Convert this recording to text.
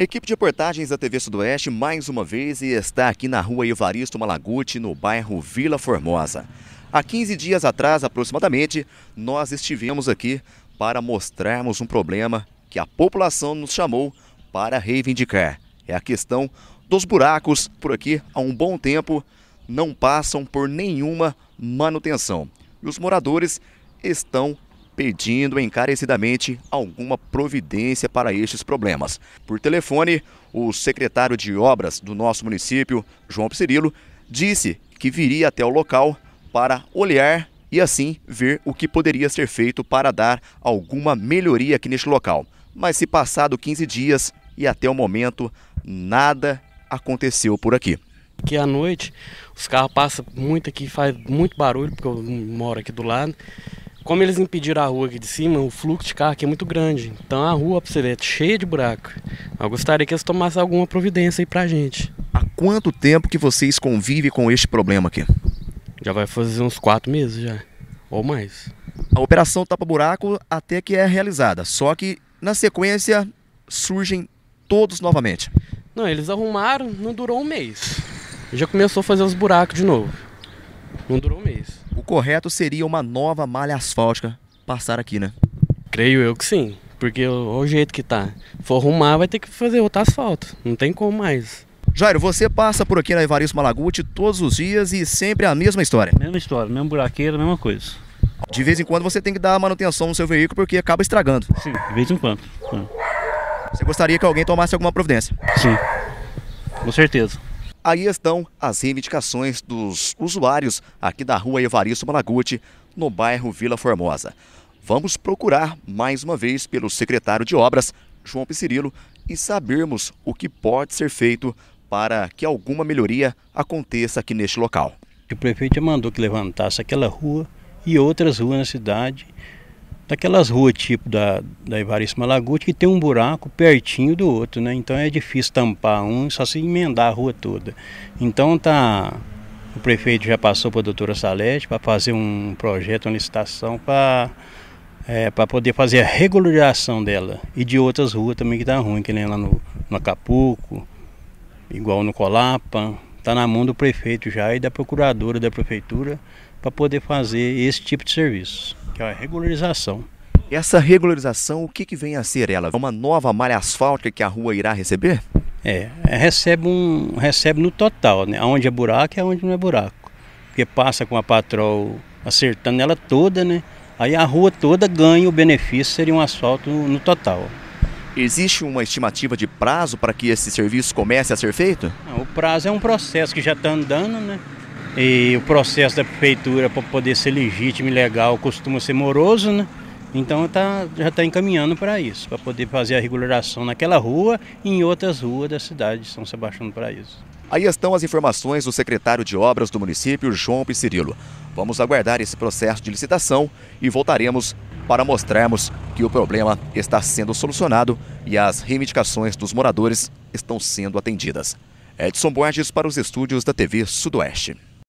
Equipe de reportagens da TV Sudoeste mais uma vez e está aqui na rua Evaristo Malaguti, no bairro Vila Formosa. Há 15 dias atrás, aproximadamente, nós estivemos aqui para mostrarmos um problema que a população nos chamou para reivindicar. É a questão dos buracos por aqui há um bom tempo não passam por nenhuma manutenção. E os moradores estão pedindo encarecidamente alguma providência para estes problemas. Por telefone, o secretário de obras do nosso município, João Cirilo, disse que viria até o local para olhar e assim ver o que poderia ser feito para dar alguma melhoria aqui neste local. Mas se passado 15 dias e até o momento nada aconteceu por aqui. Aqui à noite os carros passam muito aqui, faz muito barulho, porque eu moro aqui do lado. Como eles impediram a rua aqui de cima, o fluxo de carro aqui é muito grande. Então a rua, pra você ver, é cheia de buraco. Eu gostaria que eles tomassem alguma providência aí pra gente. Há quanto tempo que vocês convivem com este problema aqui? Já vai fazer uns quatro meses já, ou mais. A operação Tapa Buraco até que é realizada, só que na sequência surgem todos novamente. Não, eles arrumaram, não durou um mês. Já começou a fazer os buracos de novo. Não durou um mês correto seria uma nova malha asfáltica passar aqui, né? Creio eu que sim, porque o, jeito que tá. For arrumar, vai ter que fazer outro asfalto, não tem como mais. Jairo, você passa por aqui na Evaristo Malaguti todos os dias e sempre a mesma história? Mesma história, mesmo buraqueiro, mesma coisa. De vez em quando você tem que dar manutenção no seu veículo porque acaba estragando. Sim, de vez em quando. Sim. Você gostaria que alguém tomasse alguma providência? Sim, com certeza. Aí estão as reivindicações dos usuários aqui da rua Evaristo Malaguti, no bairro Vila Formosa. Vamos procurar mais uma vez pelo secretário de obras, João Piscirilo, e sabermos o que pode ser feito para que alguma melhoria aconteça aqui neste local. O prefeito mandou que levantasse aquela rua e outras ruas na cidade daquelas ruas tipo da, da Evaristo Malaguti que tem um buraco pertinho do outro, né? Então é difícil tampar um, só se emendar a rua toda. Então tá o prefeito já passou para a doutora Salete para fazer um projeto, uma licitação para é, para poder fazer a regularização dela e de outras ruas também que tá ruim, que nem lá no, no Acapulco, igual no Colapa, tá na mão do prefeito já e da procuradora da prefeitura para poder fazer esse tipo de serviço que é a regularização. Essa regularização, o que, que vem a ser ela? Uma nova malha asfáltica que a rua irá receber? É, é recebe, um, recebe no total, né? Onde é buraco é onde não é buraco. Porque passa com a patrol acertando ela toda, né? Aí a rua toda ganha o benefício, seria um asfalto no total. Existe uma estimativa de prazo para que esse serviço comece a ser feito? Não, o prazo é um processo que já está andando, né? E o processo da prefeitura para poder ser legítimo e legal costuma ser moroso, né? Então tá, já está encaminhando para isso, para poder fazer a regularização naquela rua e em outras ruas da cidade de São Sebastião do Paraíso. Aí estão as informações do secretário de Obras do município, João Priscirilo. Vamos aguardar esse processo de licitação e voltaremos para mostrarmos que o problema está sendo solucionado e as reivindicações dos moradores estão sendo atendidas. Edson Borges para os estúdios da TV Sudoeste.